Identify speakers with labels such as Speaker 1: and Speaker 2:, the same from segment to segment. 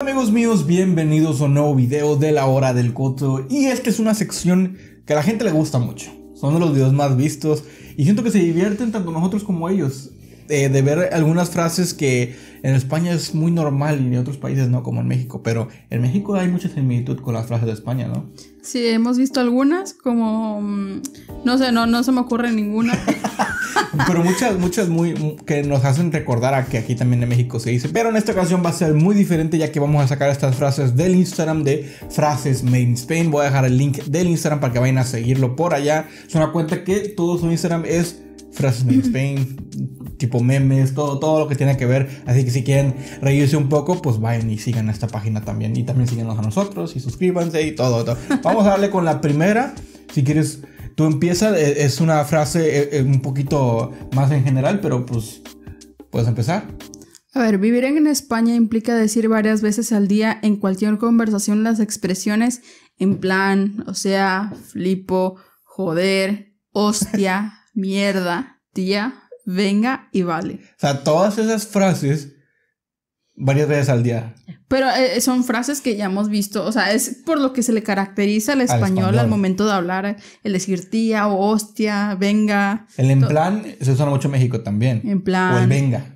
Speaker 1: Amigos míos, bienvenidos a un nuevo video de la hora del coto y esta es una sección que a la gente le gusta mucho. Son de los videos más vistos y siento que se divierten tanto nosotros como ellos eh, de ver algunas frases que en España es muy normal y en otros países no, como en México, pero en México hay mucha similitud con las frases de España, ¿no?
Speaker 2: Sí, hemos visto algunas, como. Mm, no sé, no, no se me ocurre ninguna.
Speaker 1: pero muchas, muchas muy, que nos hacen recordar a que aquí también en México se dice. Pero en esta ocasión va a ser muy diferente ya que vamos a sacar estas frases del Instagram de Frases Made in Spain. Voy a dejar el link del Instagram para que vayan a seguirlo por allá. Se una cuenta que todo su Instagram es Frases Made in Spain tipo memes, todo, todo lo que tiene que ver. Así que si quieren reírse un poco, pues vayan y sigan esta página también. Y también síguenos a nosotros y suscríbanse y todo. todo. Vamos a darle con la primera. Si quieres, tú empieza. E, es una frase e, e, un poquito más en general, pero pues puedes empezar.
Speaker 2: A ver, vivir en España implica decir varias veces al día en cualquier conversación las expresiones en plan, o sea, flipo, joder, hostia, mierda, tía, venga y vale.
Speaker 1: O sea, todas esas frases varias veces al día.
Speaker 2: Pero eh, eh, son frases que ya hemos visto, o sea, es por lo que se le caracteriza al español al, momento de hablar, el decir tía o hostia, venga. El en plan
Speaker 1: eso suena mucho en México también. En
Speaker 2: plan. O el venga.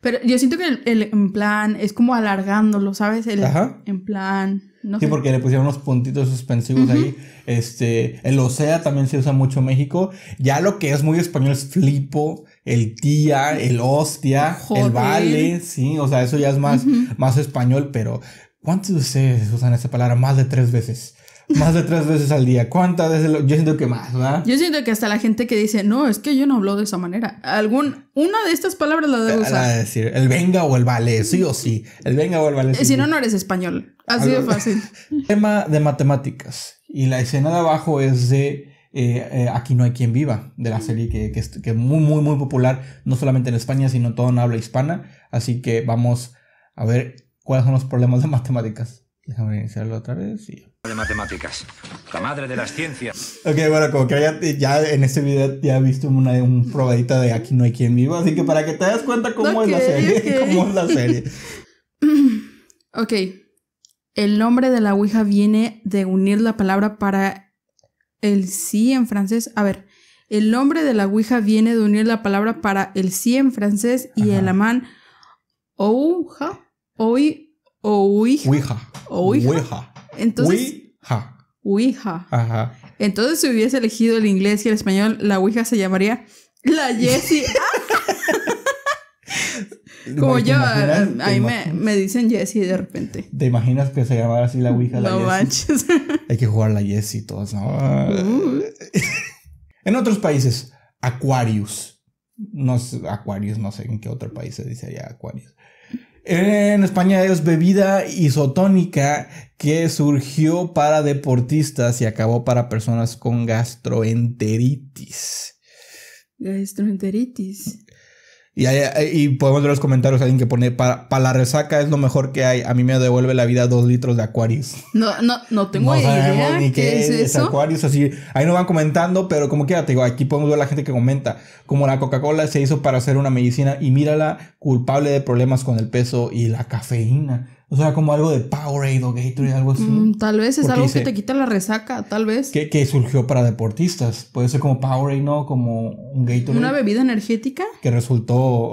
Speaker 2: Pero yo siento que el, en plan es como alargándolo, ¿sabes? El en plan sí, porque
Speaker 1: le pusieron unos puntitos suspensivos ahí. Este, el Osea también se usa mucho en México. Ya lo que es muy español es flipo, el tía, el hostia, el vale, sí, o sea, eso ya es más, más español, pero ¿cuántos de ustedes usan esa palabra más de tres veces? Más de tres veces al día. ¿Cuántas veces? Yo siento que más, ¿verdad?
Speaker 2: Yo siento que hasta la gente que dice, no, es que yo no hablo de esa manera. Algún, una de estas palabras la debo usar.
Speaker 1: decir, el venga o el vale, sí o sí. El venga o el vale. si no, no
Speaker 2: eres español. Así de fácil.
Speaker 1: Tema de matemáticas. Y la escena de abajo es de eh, eh, Aquí no hay quien viva, de la serie que, es, que muy, muy, muy popular, no solamente en España, sino en toda habla hispana. Así que vamos a ver cuáles son los problemas de matemáticas. Déjame iniciarlo otra vez y... De matemáticas, la madre de las ciencias. Ok, bueno, como que ya, en este video ya he visto una, un probadito de Aquí no hay quien vivo, así que para que te das cuenta cómo es la serie, cómo es la serie.
Speaker 2: ok, el nombre de la Ouija viene de unir la palabra para el sí en francés. A ver, el nombre de la Ouija viene de unir la palabra para el sí en francés y el amán Ouja, Oi o Ouija.
Speaker 1: Ouija. Ouija. Ouija. Entonces. Ouija.
Speaker 2: Ouija. Ajá. Entonces, si hubiese elegido el inglés y el español, la Ouija se llamaría La Jessie.
Speaker 1: Como yo, ahí me,
Speaker 2: me, dicen Jessie de repente.
Speaker 1: ¿Te imaginas que se llamara así la Ouija? La no manches. Hay que jugar la Jessie y ¿no? en otros países, Aquarius. No sé, Aquarius, no sé en qué otro país se dice allá Aquarius. En España es bebida isotónica que surgió para deportistas y acabó para personas con gastroenteritis.
Speaker 2: Gastroenteritis.
Speaker 1: Eh, y, podemos ver los comentarios alguien que pone, para, la resaca es lo mejor que hay. A mí me devuelve la vida dos litros de Aquarius.
Speaker 2: No, no, no tengo no idea. Ni qué, es, eso?
Speaker 1: así. Ahí nos van comentando, pero como quiera, te digo, aquí podemos ver la gente que comenta. Como la Coca-Cola se hizo para hacer una medicina y mírala culpable de problemas con el peso y la cafeína. O sea, como algo de Powerade o Gatorade, algo así. Mm, tal vez es algo que te
Speaker 2: quita la resaca, tal vez.
Speaker 1: Que, que, surgió para deportistas. Puede ser como Powerade, ¿no? Como un Gatorade. ¿Una
Speaker 2: bebida energética?
Speaker 1: Que resultó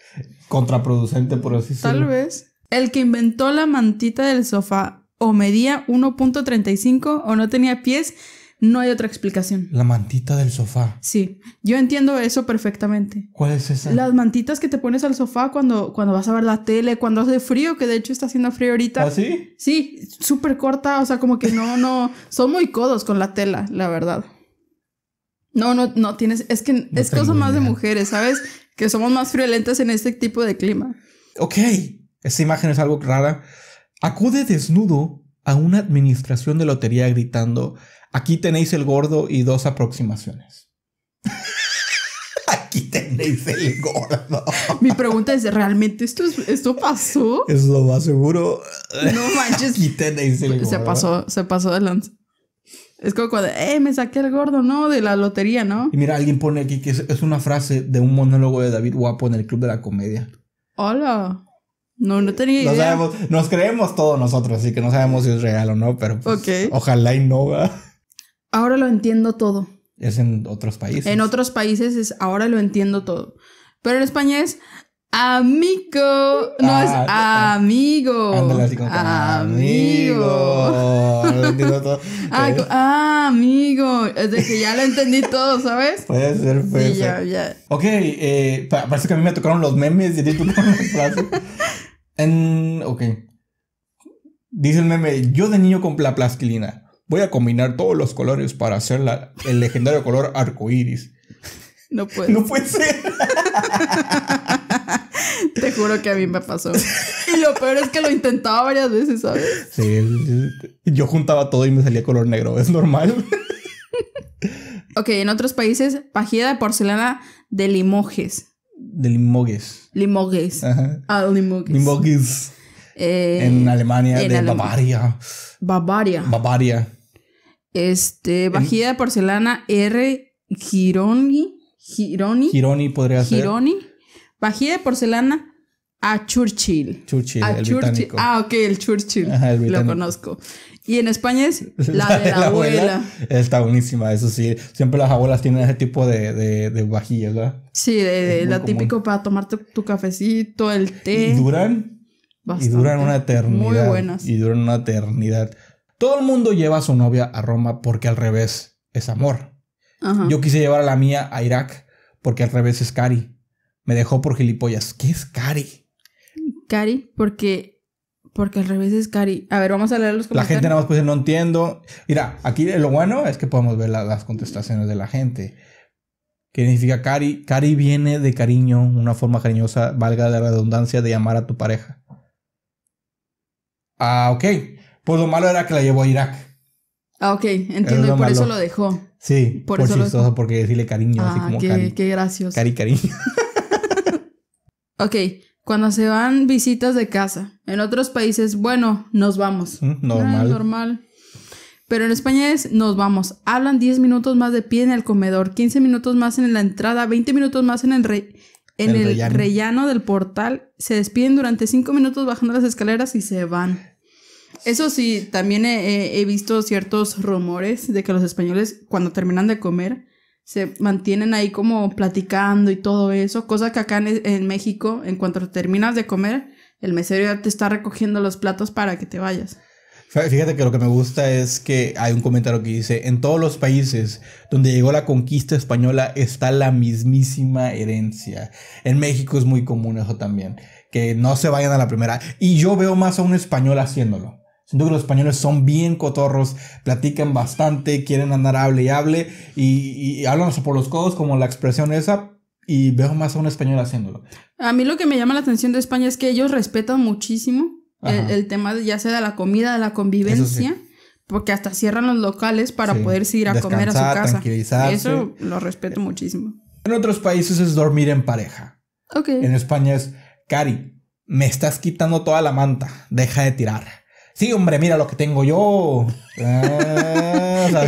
Speaker 1: contraproducente, por así decirlo. Tal
Speaker 2: vez. El que inventó la mantita del sofá o medía 1.35 o no tenía pies no hay otra explicación.
Speaker 1: La mantita del sofá.
Speaker 2: Sí, yo entiendo eso perfectamente.
Speaker 1: ¿Cuál es esa? Las
Speaker 2: mantitas que te pones al sofá cuando, cuando vas a ver la tele, cuando hace frío, que de hecho está haciendo frío ahorita. ¿Ah, sí? Sí, súper corta, o sea, como que no, no, son muy codos con la tela, la verdad. No, no, no tienes, es que es cosa más de mujeres, ¿sabes? Que somos más friolentas en este tipo de clima.
Speaker 1: Ok, esa imagen es algo rara. Acude desnudo a una administración de lotería gritando, aquí tenéis el gordo y dos aproximaciones. aquí tenéis el gordo.
Speaker 2: Mi pregunta es, ¿realmente esto, esto pasó?
Speaker 1: Es lo más seguro. No manches. aquí tenéis el gordo. Se pasó,
Speaker 2: se pasó de lanza. Es como cuando, eh, me saqué el gordo, ¿no? De la lotería, ¿no?
Speaker 1: Y mira, alguien pone aquí que es una frase de un monólogo de David Guapo en el Club de la Comedia.
Speaker 2: Hola. No, no tenía idea.
Speaker 1: nos creemos todos nosotros, así que no sabemos si es real o no, pero pues ojalá y no
Speaker 2: Ahora lo entiendo todo.
Speaker 1: Es en otros países. En otros
Speaker 2: países es ahora lo entiendo todo. Pero en España es amigo, no es ah, ah. amigo. amigo. amigo. Ah, amigo. Es de que ya lo entendí todo, ¿sabes?
Speaker 1: Puede ser, puede sí, ser. Ok, eh, parece que a mí me tocaron los memes y a ti En, ok. Dice el meme, yo de niño con la plastilina. Voy a combinar todos los colores para hacer el legendario color arcoíris.
Speaker 2: No puede. No puede ser. Te juro que a mí me pasó. Y lo peor es que lo intentaba varias veces, ¿sabes?
Speaker 1: Sí. Yo juntaba todo y me salía color negro. Es normal.
Speaker 2: ok, en otros países, pajilla de porcelana de limojes
Speaker 1: de Limoges.
Speaker 2: Limoges. Ah, Limoges.
Speaker 1: Limoges.
Speaker 2: Eh, en
Speaker 1: Alemania, en de Bavaria.
Speaker 2: Bavaria.
Speaker 1: Bavaria.
Speaker 2: Este, vajilla de porcelana R. Gironi. Gironi. Gironi
Speaker 1: podría ser. Gironi.
Speaker 2: Vajilla de porcelana a Churchill.
Speaker 1: Churchill, el británico. Ah,
Speaker 2: ok, el Churchill.
Speaker 1: Ajá, Lo conozco.
Speaker 2: Y en España es la, de la, abuela.
Speaker 1: Está buenísima, eso sí. Siempre las abuelas tienen ese tipo de, de, de vajillas, ¿verdad?
Speaker 2: Sí, de, la típico para tomarte tu cafecito, el té. Y duran. Y duran una eternidad. Muy buenas.
Speaker 1: Y duran una eternidad. Todo el mundo lleva a su novia a Roma porque al revés es amor. Yo quise llevar a la mía a Irak porque al revés es Cari. Me dejó por gilipollas. ¿Qué es Cari?
Speaker 2: Cari, porque porque al revés es Cari. A ver, vamos a leer los comentarios. La gente nada
Speaker 1: más puede no entiendo. Mira, aquí lo bueno es que podemos ver las contestaciones de la gente. ¿Qué significa Cari? Cari viene de cariño, una forma cariñosa, valga la redundancia, de llamar a tu pareja. Ah, ok. Pues lo malo era que la llevó a Irak.
Speaker 2: Ah, ok, entiendo. Y por eso lo dejó.
Speaker 1: Sí, por, eso chistoso, porque decirle cariño, ah, así como qué gracioso. Cari, cariño.
Speaker 2: ok, cuando se van visitas de casa. En otros países, bueno, nos vamos. Normal. Ah, normal. Pero en España es nos vamos. Hablan 10 minutos más de pie en el comedor, 15 minutos más en la entrada, 20 minutos más en el, re, en el, rellano. del portal. Se despiden durante 5 minutos bajando las escaleras y se van. Eso sí, también he visto ciertos rumores de que los españoles cuando terminan de comer se mantienen ahí como platicando y todo eso, cosa que acá e, en, México, en cuanto terminas de comer, el mesero ya te está recogiendo los platos para que te vayas.
Speaker 1: Fíjate que lo que me gusta es que hay un comentario que dice, en todos los países donde llegó la conquista española está la mismísima herencia. En México es muy común eso también, que no se vayan a la primera. Y yo veo más a un español haciéndolo. Siento que los españoles son bien cotorros, platican bastante, quieren andar hable y hable y, hablan por los codos como la expresión esa, y veo más a un español haciéndolo.
Speaker 2: A mí lo que me llama la atención de España es que ellos respetan muchísimo el, tema ya sea de la comida, de la convivencia. Porque hasta cierran los locales para poderse poder ir a comer a su casa. Eso lo respeto muchísimo.
Speaker 1: En otros países es dormir en pareja. En España es, Cari, me estás quitando toda la manta, deja de tirar sí, hombre, mira lo que tengo yo. Ah,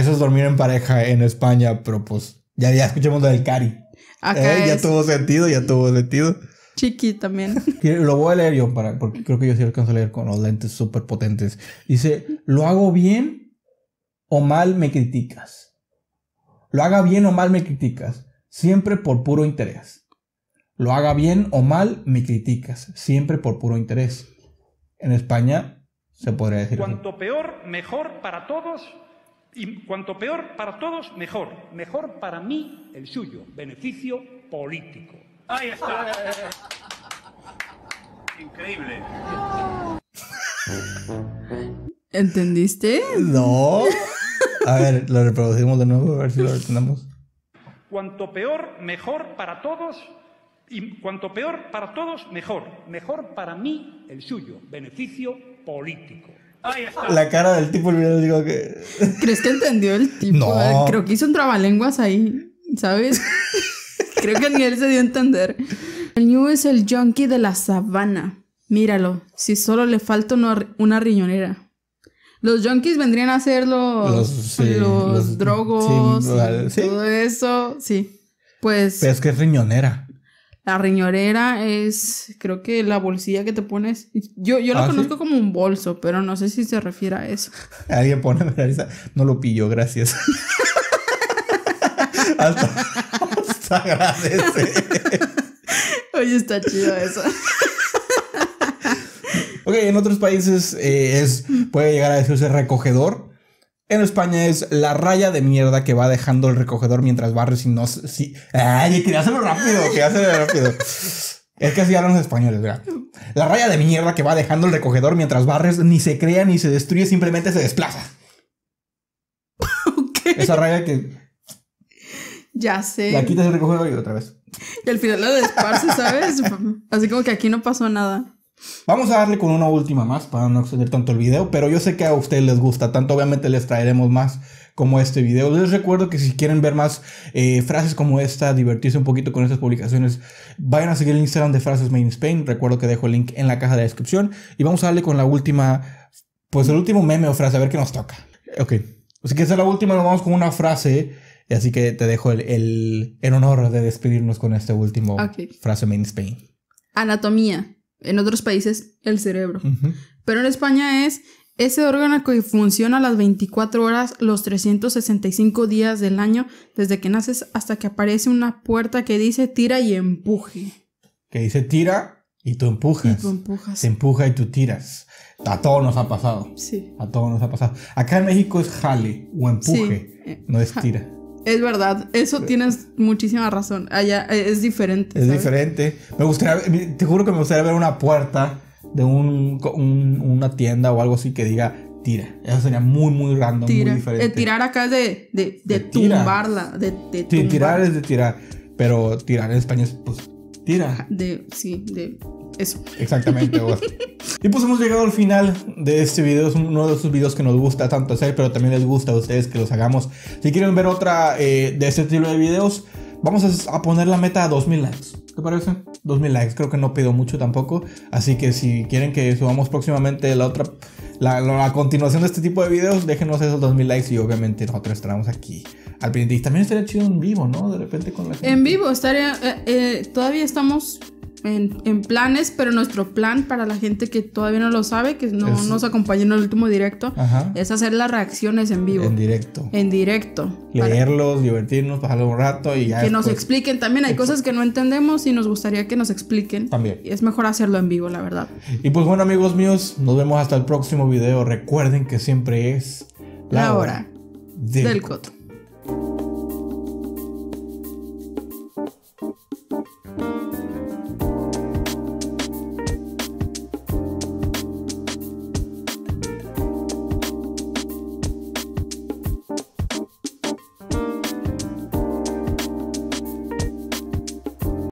Speaker 1: eso es dormir en pareja en España, pero pues ya, ya escuchemos lo del Cari. ya tuvo sentido, ya tuvo sentido.
Speaker 2: Chiqui también.
Speaker 1: Lo voy a leer yo para, porque creo que yo sí alcanzo a leer con los lentes súper potentes. Dice, ¿lo hago bien o mal me criticas? Lo haga bien o mal me criticas, siempre por puro interés. Lo haga bien o mal me criticas, siempre por puro interés en España se podría decir. Cuanto peor, mejor para todos. Y cuanto peor para todos, mejor. Mejor para mí, el suyo. Beneficio político.
Speaker 2: Ahí está. Increíble. ¿Entendiste?
Speaker 1: No. A ver, lo reproducimos de nuevo, a ver si lo entendemos. Cuanto peor, mejor para todos y cuanto peor para todos, mejor. Mejor para mí, el suyo. Beneficio político. La cara del tipo, digo que. ¿Crees
Speaker 2: que entendió el
Speaker 1: tipo? Creo que
Speaker 2: hizo un trabalenguas ahí, ¿sabes? Creo que ni él se dio a entender. El New es el junkie de la sabana. Míralo, si solo le falta una, riñonera. Los junkies vendrían a ser los, drogos, todo eso, sí. Pues.
Speaker 1: Pero es que es riñonera.
Speaker 2: La riñorera es, creo que la bolsilla que te pones. Yo, yo la ah, conozco como un bolso, pero no sé si se refiere a eso.
Speaker 1: Alguien pone No lo pillo, gracias. hasta, agradece. Oye, está chido eso. ok, en otros países eh, es, puede llegar a decirse recogedor en España es la raya de mierda que va dejando el recogedor mientras barres y no... Si... ¡Ay, que hacerlo rápido! ¡Que rápido! Es que así hablan los españoles, ¿verdad? La raya de mierda que va dejando el recogedor mientras barres ni se crea ni se destruye, simplemente se desplaza. ¿Qué? Esa raya que.
Speaker 2: Ya sé. La quitas
Speaker 1: el recogedor y otra vez.
Speaker 2: Y al final lo desparce, ¿sabes? así como que aquí no pasó nada.
Speaker 1: Vamos a darle con una última más para no exceder tanto el video, pero yo sé que a ustedes les gusta, tanto obviamente les traeremos más como este video. Les recuerdo que si quieren ver más eh, frases como esta, divertirse un poquito con estas publicaciones, vayan a seguir el Instagram de Frases main Spain. Recuerdo que dejo el link en la caja de descripción y vamos a darle con la última, pues el último meme o frase, a ver qué nos toca. Ok, así que esa es la última, nos vamos con una frase. Así que te dejo el, honor de despedirnos con esta última frase main Spain.
Speaker 2: Anatomía en otros países el cerebro. Pero en España es ese órgano que funciona las 24 horas, los 365 días del año, desde que naces hasta que aparece una puerta que dice tira y empuje.
Speaker 1: Que dice tira y tú empujas. Y tú empujas. Te empuja y tú tiras. A todos nos ha pasado. Sí. A todos nos ha pasado. Acá en México es jale o empuje, no es tira.
Speaker 2: Es verdad, eso tienes muchísima razón. Allá eh, es diferente. Es
Speaker 1: diferente. Me gustaría, te juro que me gustaría ver una puerta de un, una tienda o algo así que diga tira. Eso sería muy, muy random, muy eh, diferente.
Speaker 2: tirar acá es de, de, de, tumbarla. De, tirar
Speaker 1: es de tirar, pero tirar en español es pues tira.
Speaker 2: De, sí, de eso. Exactamente.
Speaker 1: Y pues hemos llegado al final de este video. Es uno de esos videos que nos gusta tanto hacer, pero también les gusta a ustedes que los hagamos. Si quieren ver otra eh, de este tipo de videos, vamos a, poner la meta a 2000 likes. ¿Te parece? 2000 likes, creo que no pido mucho tampoco. Así que si quieren que subamos próximamente la otra, la, continuación de este tipo de videos, déjenos esos 2000 likes y obviamente nosotros estaremos aquí al pendiente. Y también estaría chido en vivo, ¿no? De repente con la
Speaker 2: En vivo, estaría. Eh, eh, todavía estamos en, planes, pero nuestro plan para la gente que todavía no lo sabe, que no nos acompañó en el último directo, es hacer las reacciones en vivo. En directo. En directo.
Speaker 1: Leerlos, divertirnos, pasarlo un rato y Que nos
Speaker 2: expliquen también. Hay cosas que no entendemos y nos gustaría que nos expliquen. También. Es mejor hacerlo en vivo, la verdad.
Speaker 1: Y pues bueno, amigos míos, nos vemos hasta el próximo video. Recuerden que siempre es la, hora, del
Speaker 2: coto.